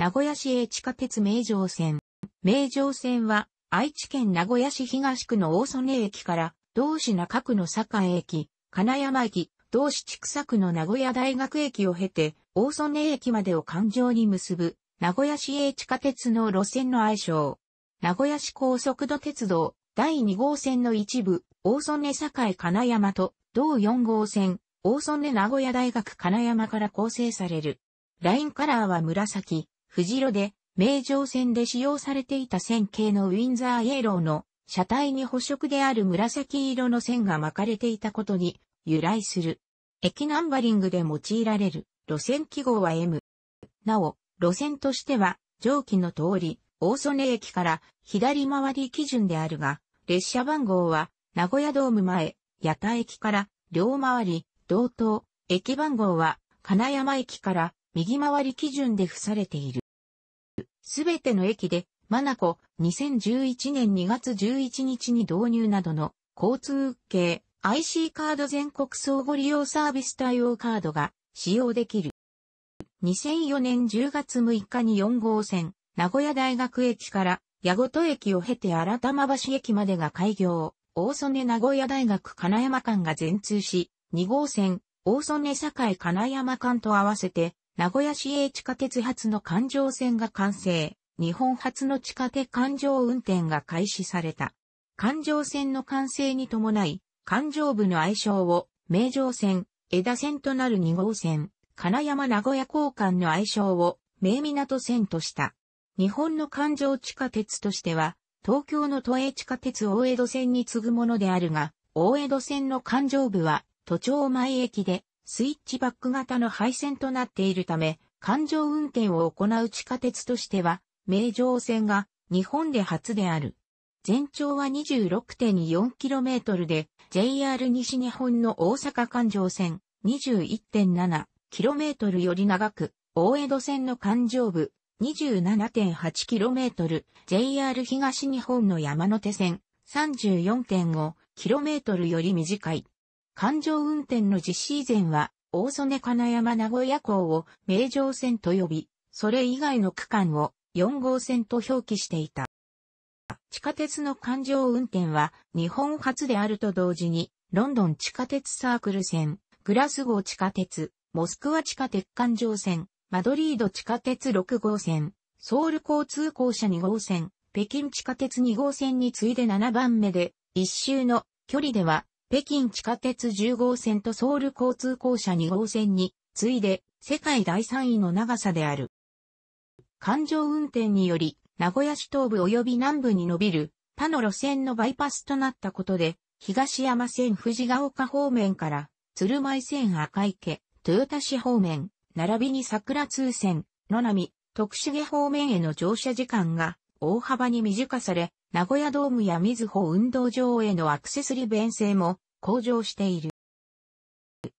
名古屋市営地下鉄名城線。名城線は、愛知県名古屋市東区の大曽根駅から、同市中区の栄駅、金山駅、同市千種区の名古屋大学駅を経て、大曽根駅までを環状に結ぶ、名古屋市営地下鉄の路線の愛称。名古屋市高速度鉄道、第2号線の一部、大曽根栄金山と、同4号線、大曽根名古屋大学金山から構成される。ラインカラーは紫、藤色で、名城線で使用されていた線形のウィンザーイエローの車体に補色である紫色の線が巻かれていたことに由来する。駅ナンバリングで用いられる路線記号は M。なお、路線としては上記の通り、大曽根駅から左回り基準であるが、列車番号は名古屋ドーム前、八田駅から両回り、同等、駅番号は金山駅から右回り基準で付されている。すべての駅で、マナコ、2011年2月11日に導入などの交通系 IC カード全国相互利用サービス対応カードが使用できる。2004年10月6日に4号線、名古屋大学駅から矢事駅を経て新玉橋駅までが開業。大曽根名古屋大学金山間が全通し、2号線、大曽根境金山間と合わせて名古屋市営地下鉄発の環状線が完成、日本初の地下鉄環状運転が開始された。環状線の完成に伴い、環状部の愛称を、名城線、枝線となる2号線、金山名古屋交換の愛称を、名港線とした。日本の環状地下鉄としては、東京の都営地下鉄大江戸線に次ぐものであるが、大江戸線の環状部は、都庁前駅で、スイッチバック型の配線となっているため、環状運転を行う地下鉄としては、名城線が日本で初である。全長は 26.4km で、JR 西日本の大阪環状線 21.7km より長く、大江戸線の環状部 27.8km、JR 東日本の山手線 34.5km より短い。環状運転の実施以前は、大曽根金山名古屋港を名城線と呼び、それ以外の区間を4号線と表記していた。地下鉄の環状運転は日本初であると同時に、ロンドン地下鉄サークル線、グラスゴー地下鉄、モスクワ地下鉄環状線、マドリード地下鉄6号線、ソウル交通公社2号線、北京地下鉄2号線に次いで7番目で、一周の距離では北京地下鉄10号線とソウル交通公社2号線に、次いで世界第3位の長さである。環状運転により、名古屋市東部及び南部に伸びる他の路線のバイパスとなったことで、東山線藤ヶ丘方面から、鶴舞線赤池、豊田市方面、並びに桜通線、野波、徳重方面への乗車時間が大幅に短され、名古屋ドームや水穂運動場へのアクセス利便性も向上している。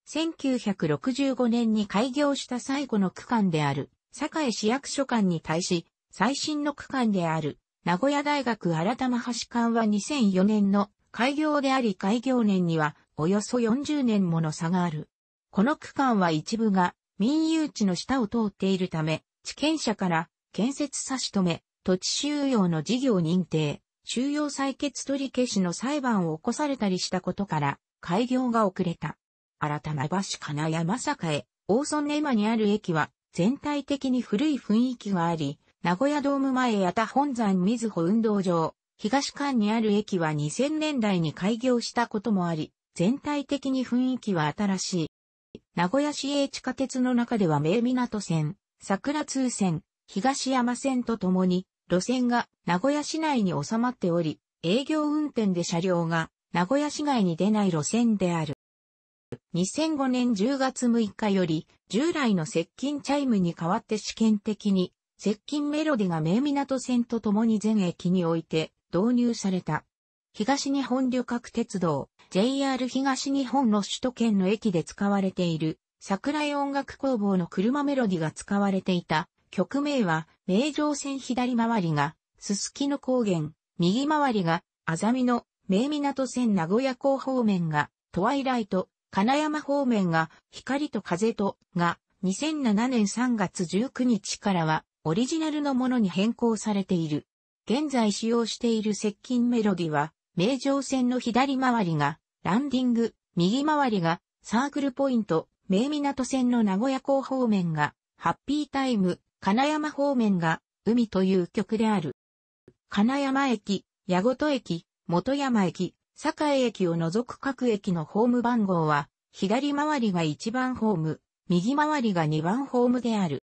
1965年に開業した最後の区間である、堺市役所間に対し、最新の区間である、名古屋大学新玉橋間は2004年の開業であり開業年にはおよそ40年もの差がある。この区間は一部が民有地の下を通っているため、地権者から建設差し止め、土地収容の事業認定、収容採決取り消しの裁判を起こされたりしたことから、開業が遅れた。改ま橋金山へ、大村根間にある駅は、全体的に古い雰囲気があり、名古屋ドーム前や田本山水穂運動場、東館にある駅は2000年代に開業したこともあり、全体的に雰囲気は新しい。名古屋市営地下鉄の中では名港線、桜通線、東山線とともに路線が名古屋市内に収まっており、営業運転で車両が名古屋市外に出ない路線である。2005年10月6日より、従来の接近チャイムに代わって試験的に、接近メロディが名港線とともに全駅において導入された。東日本旅客鉄道、JR 東日本の首都圏の駅で使われている、桜井音楽工房の車メロディが使われていた曲名は、名城線左回りが、すすきの高原、右回りが、あざみの、名港線名古屋港方面が、トワイライト、金山方面が、光と風と、が、2007年3月19日からは、オリジナルのものに変更されている。現在使用している接近メロディは、名城線の左回りが、ランディング、右回りが、サークルポイント、名港線の名古屋港方面が、ハッピータイム、金山方面が海という曲である。金山駅、矢事駅、元山駅、栄駅を除く各駅のホーム番号は、左回りが1番ホーム、右回りが2番ホームである。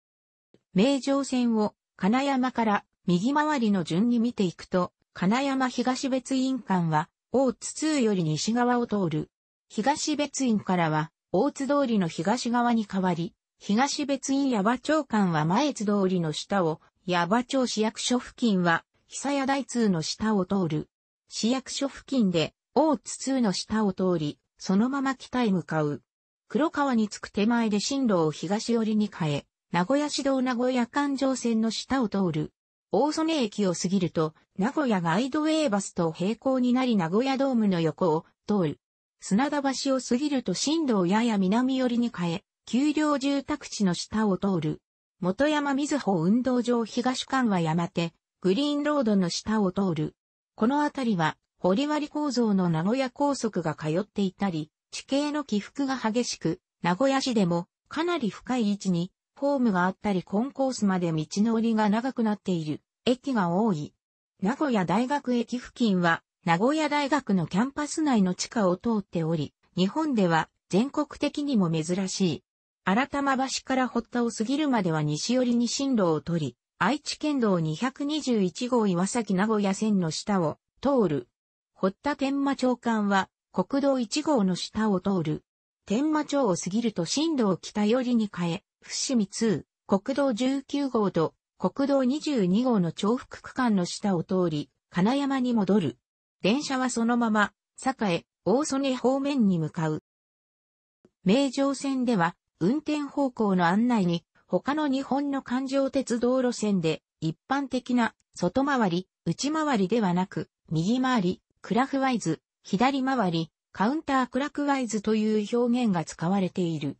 名城線を金山から右回りの順に見ていくと、金山東別院間は、大津通より西側を通る。東別院からは、大津通りの東側に変わり、東別院矢場町間は前津通りの下を、矢場町市役所付近は、久屋大通の下を通る。市役所付近で、大津通の下を通り、そのまま北へ向かう。黒川に着く手前で進路を東寄りに変え、名古屋市道名古屋環状線の下を通る。大曽根駅を過ぎると、名古屋ガイドウェイバスと並行になり名古屋ドームの横を通る。砂田橋を過ぎると進路をやや南寄りに変え、丘陵住宅地の下を通る。元山瑞穂運動場東館は山手、グリーンロードの下を通る。この辺りは、堀割構造の名古屋高速が通っていたり、地形の起伏が激しく、名古屋市でもかなり深い位置に、ホームがあったりコンコースまで道のりが長くなっている、駅が多い。名古屋大学駅付近は、名古屋大学のキャンパス内の地下を通っており、日本では全国的にも珍しい。新玉橋から堀田を過ぎるまでは西寄りに進路を取り、愛知県道221号岩崎名古屋線の下を通る。堀田天馬町間は国道1号の下を通る。天馬町を過ぎると進路を北寄りに変え、伏見2、国道19号と国道22号の重複区間の下を通り、金山に戻る。電車はそのまま、栄、大曽根方面に向かう。名城線では、運転方向の案内に、他の日本の環状鉄道路線で、一般的な外回り、内回りではなく、右回り、クラフワイズ、左回り、カウンタークラクワイズという表現が使われている。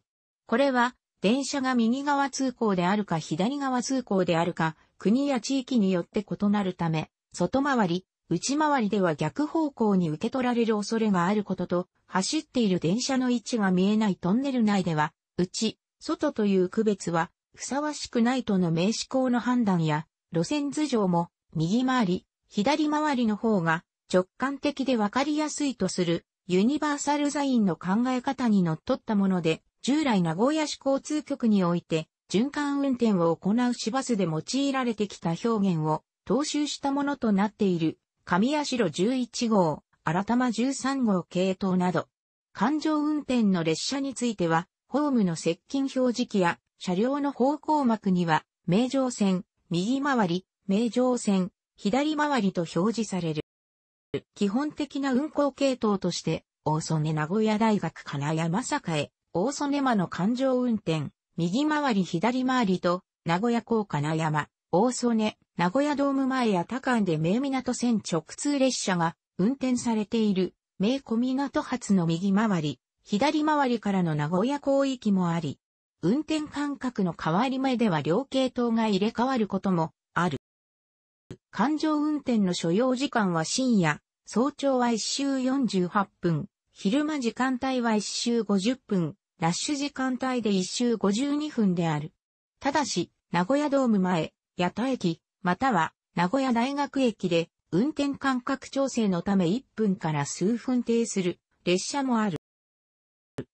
これは、電車が右側通行であるか左側通行であるか、国や地域によって異なるため、外回り、内回りでは逆方向に受け取られる恐れがあることと、走っている電車の位置が見えないトンネル内では、うち、外という区別は、ふさわしくないとの名刺項の判断や、路線図上も、右回り、左回りの方が、直感的でわかりやすいとする、ユニバーサルザインの考え方にのっとったもので、従来名古屋市交通局において、循環運転を行う市バスで用いられてきた表現を、踏襲したものとなっている、上社11号、新玉13号系統など、環状運転の列車については、ホームの接近表示器や車両の方向幕には、名城線、右回り、名城線、左回りと表示される。基本的な運行系統として、大曽根名古屋大学金山へ、大曽根間の環状運転、右回り左回りと、名古屋港金山、大曽根、名古屋ドーム前や他館で名港線直通列車が運転されている、名小港発の右回り、左回りからの名古屋広域もあり、運転間隔の変わり目では両系統が入れ替わることもある。環状運転の所要時間は深夜、早朝は1周48分、昼間時間帯は1周50分、ラッシュ時間帯で1周52分である。ただし、名古屋ドーム前、八田駅、または名古屋大学駅で運転間隔調整のため1分から数分停する列車もある。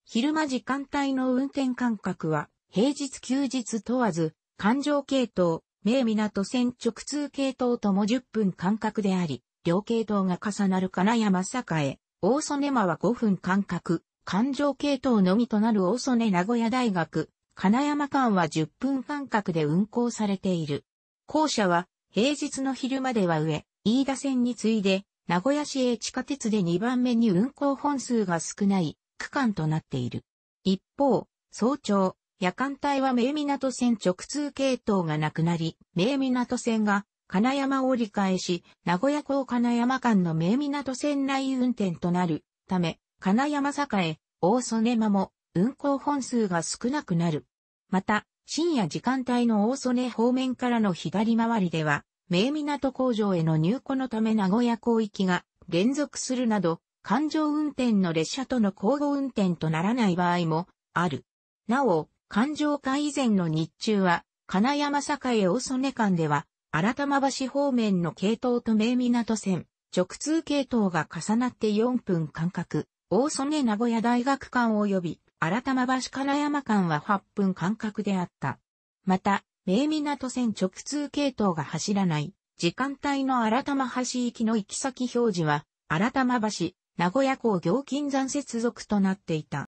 昼間時間帯の運転間隔は、平日休日問わず、環状系統、名港線直通系統とも10分間隔であり、両系統が重なる金山栄、大曽根間は5分間隔、環状系統のみとなる大曽根名古屋大学、金山間は10分間隔で運行されている。校舎は、平日の昼までは上、飯田線に次いで、名古屋市営地下鉄で2番目に運行本数が少ない、区間となっている。一方、早朝、夜間帯は名港線直通系統がなくなり、名港線が金山を折り返し、名古屋港金山間の名港線内運転となるため、金山栄、大曽根間も運行本数が少なくなる。また、深夜時間帯の大曽根方面からの左回りでは、名港工場への入庫のため名古屋港行きが連続するなど、環状運転の列車との交互運転とならない場合もある。なお、環状化以前の日中は、金山栄大曽根間では、新玉橋方面の系統と名港線、直通系統が重なって4分間隔、大曽根名古屋大学間及び、新玉橋金山間は8分間隔であった。また、名港線直通系統が走らない、時間帯の新玉橋行きの行き先表示は、新玉橋、名古屋港行金山接続となっていた。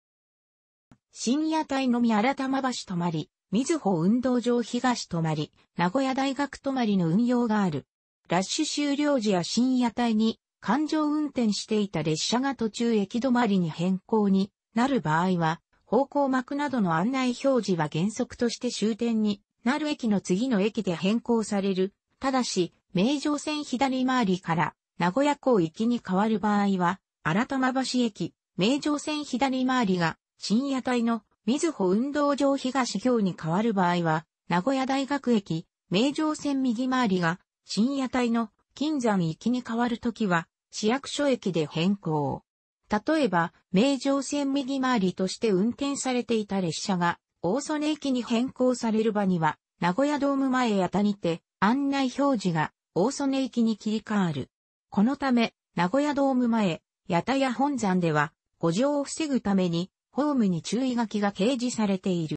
深夜帯のみ新玉橋泊まり、水穂運動場東泊まり、名古屋大学泊まりの運用がある。ラッシュ終了時や深夜帯に、環状運転していた列車が途中駅止まりに変更になる場合は、方向幕などの案内表示は原則として終点になる駅の次の駅で変更される。ただし、名城線左回りから名古屋港行きに変わる場合は、新玉橋駅、名城線左回りが、深夜帯の、水穂運動場東行に変わる場合は、名古屋大学駅、名城線右回りが、深夜帯の、金山行きに変わるときは、市役所駅で変更。例えば、名城線右回りとして運転されていた列車が、大曽根駅に変更される場には、名古屋ドーム前やたりて、案内表示が、大曽根駅に切り替わる。このため、名古屋ドーム前、八田屋本山では、誤条を防ぐために、ホームに注意書きが掲示されている。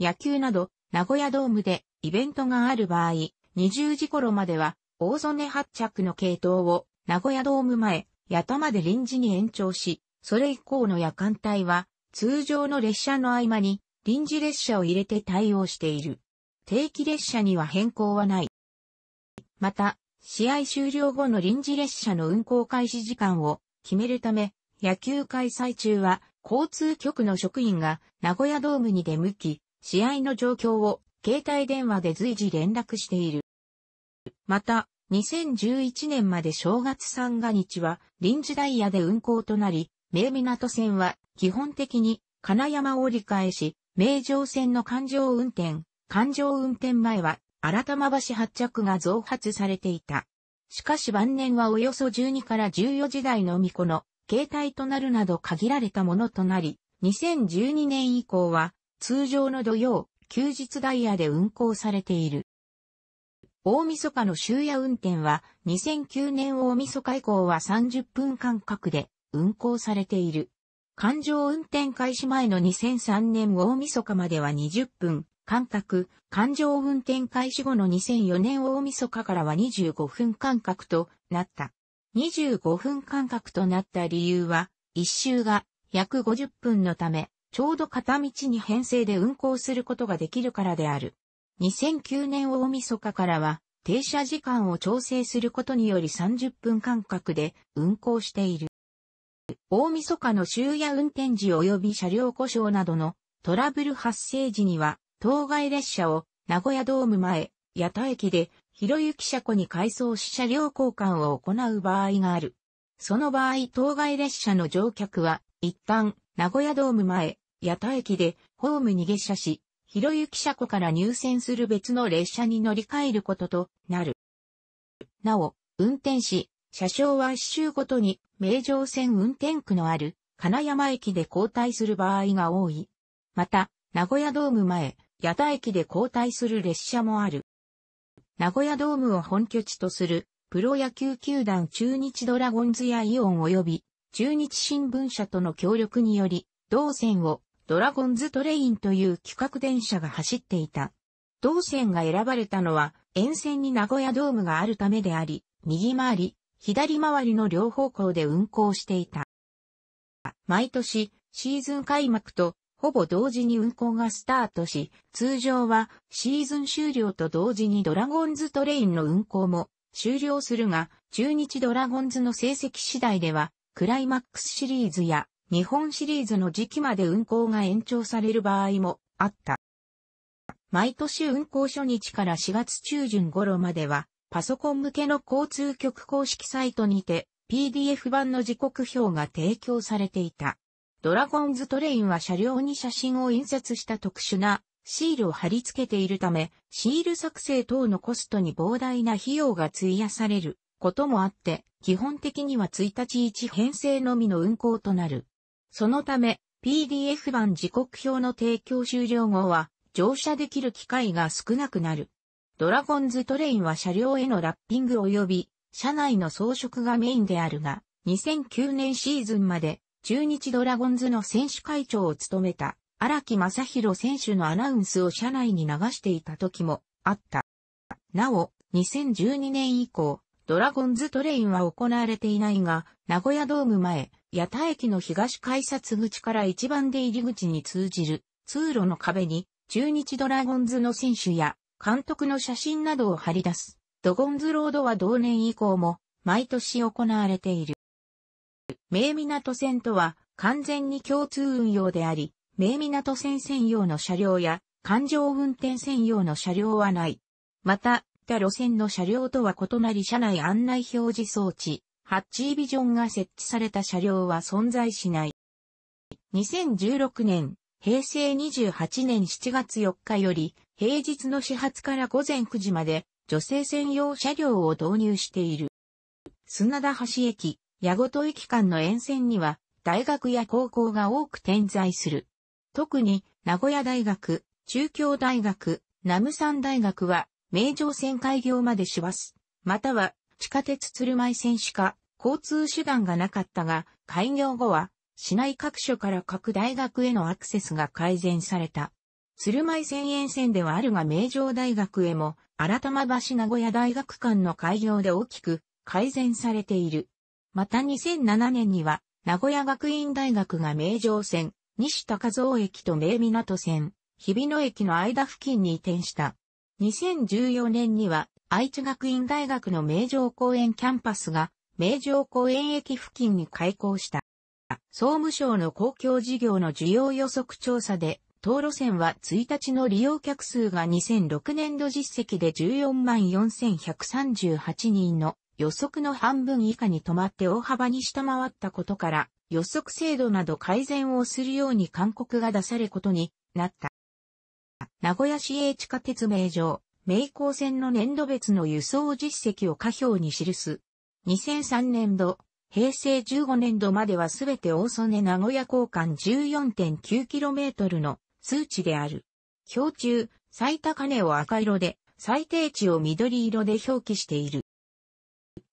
野球など、名古屋ドームでイベントがある場合、20時頃までは、大曽根発着の系統を、名古屋ドーム前、八田まで臨時に延長し、それ以降の夜間帯は、通常の列車の合間に、臨時列車を入れて対応している。定期列車には変更はない。また、試合終了後の臨時列車の運行開始時間を決めるため、野球開催中は交通局の職員が名古屋ドームに出向き、試合の状況を携帯電話で随時連絡している。また、2011年まで正月三が日は臨時ダイヤで運行となり、名港線は基本的に金山を折り返し、名城線の環状運転、環状運転前は新玉橋発着が増発されていた。しかし晩年はおよそ12から14時代のみこの携帯となるなど限られたものとなり、2012年以降は通常の土曜、休日ダイヤで運行されている。大晦日の終夜運転は2009年大晦日以降は30分間隔で運行されている。環状運転開始前の2003年大晦日までは20分、間隔、環状運転開始後の2004年大晦日からは25分間隔となった。25分間隔となった理由は、一周が約50分のため、ちょうど片道に編成で運行することができるからである。2009年大晦日からは、停車時間を調整することにより30分間隔で運行している。大晦日の終夜運転時及び車両故障などのトラブル発生時には当該列車を名古屋ドーム前、八田駅で、ひろゆき車庫に改装し車両交換を行う場合がある。その場合、当該列車の乗客は、一旦、名古屋ドーム前、八田駅で、ホームに下車し、ひろゆき車庫から入線する別の列車に乗り換えることとなる。なお、運転士、車掌は一周ごとに、名城線運転区のある、金山駅で交代する場合が多い。また、名古屋ドーム前、八田駅で交代する列車もある。名古屋ドームを本拠地とする、プロ野球球団中日ドラゴンズやイオン及び、中日新聞社との協力により、同線をドラゴンズトレインという企画電車が走っていた。同線が選ばれたのは、沿線に名古屋ドームがあるためであり、右回り、左回りの両方向で運行していた。毎年、シーズン開幕とほぼ同時に運行がスタートし、通常はシーズン終了と同時にドラゴンズトレインの運行も終了するが、中日ドラゴンズの成績次第では、クライマックスシリーズや日本シリーズの時期まで運行が延長される場合もあった。毎年運行初日から4月中旬頃までは、パソコン向けの交通局公式サイトにて PDF 版の時刻表が提供されていた。ドラゴンズトレインは車両に写真を印刷した特殊なシールを貼り付けているため、シール作成等のコストに膨大な費用が費やされることもあって、基本的には1日1編成のみの運行となる。そのため、PDF 版時刻表の提供終了後は、乗車できる機会が少なくなる。ドラゴンズトレインは車両へのラッピング及び、車内の装飾がメインであるが、2009年シーズンまで中日ドラゴンズの選手会長を務めた荒木正宏選手のアナウンスを社内に流していた時もあった。なお、2012年以降、ドラゴンズトレインは行われていないが、名古屋ドーム前、八田駅の東改札口から一番出入り口に通じる通路の壁に、中日ドラゴンズの選手や監督の写真などを貼り出す、ドゴンズロードは同年以降も毎年行われている。名港線とは完全に共通運用であり、名港線専用の車両や環状運転専用の車両はない。また、他路線の車両とは異なり車内案内表示装置、ハッチービジョンが設置された車両は存在しない。2016年、平成28年7月4日より、平日の始発から午前9時まで、女性専用車両を導入している。砂田橋駅、矢ごと駅間の沿線には大学や高校が多く点在する。特に名古屋大学、中京大学、南山大学は名城線開業までします。または地下鉄鶴舞線しか交通手段がなかったが、開業後は市内各所から各大学へのアクセスが改善された。鶴舞線沿線ではあるが名城大学へも、新玉橋名古屋大学間の開業で大きく改善されている。また2007年には、名古屋学院大学が名城線、西高蔵駅と名港線、日比野駅の間付近に移転した。2014年には、愛知学院大学の名城公園キャンパスが、名城公園駅付近に開校した。総務省の公共事業の需要予測調査で、東路線は1日の利用客数が2006年度実績で14万4138人の予測の半分以下に止まって大幅に下回ったことから、予測精度など改善をするように勧告が出されることになった。名古屋市営地下鉄名城、名港線の年度別の輸送実績を下表に記す。2003年度、平成15年度まではすべて大曽根名古屋交換 14.9km の数値である。表中、最高値を赤色で、最低値を緑色で表記している。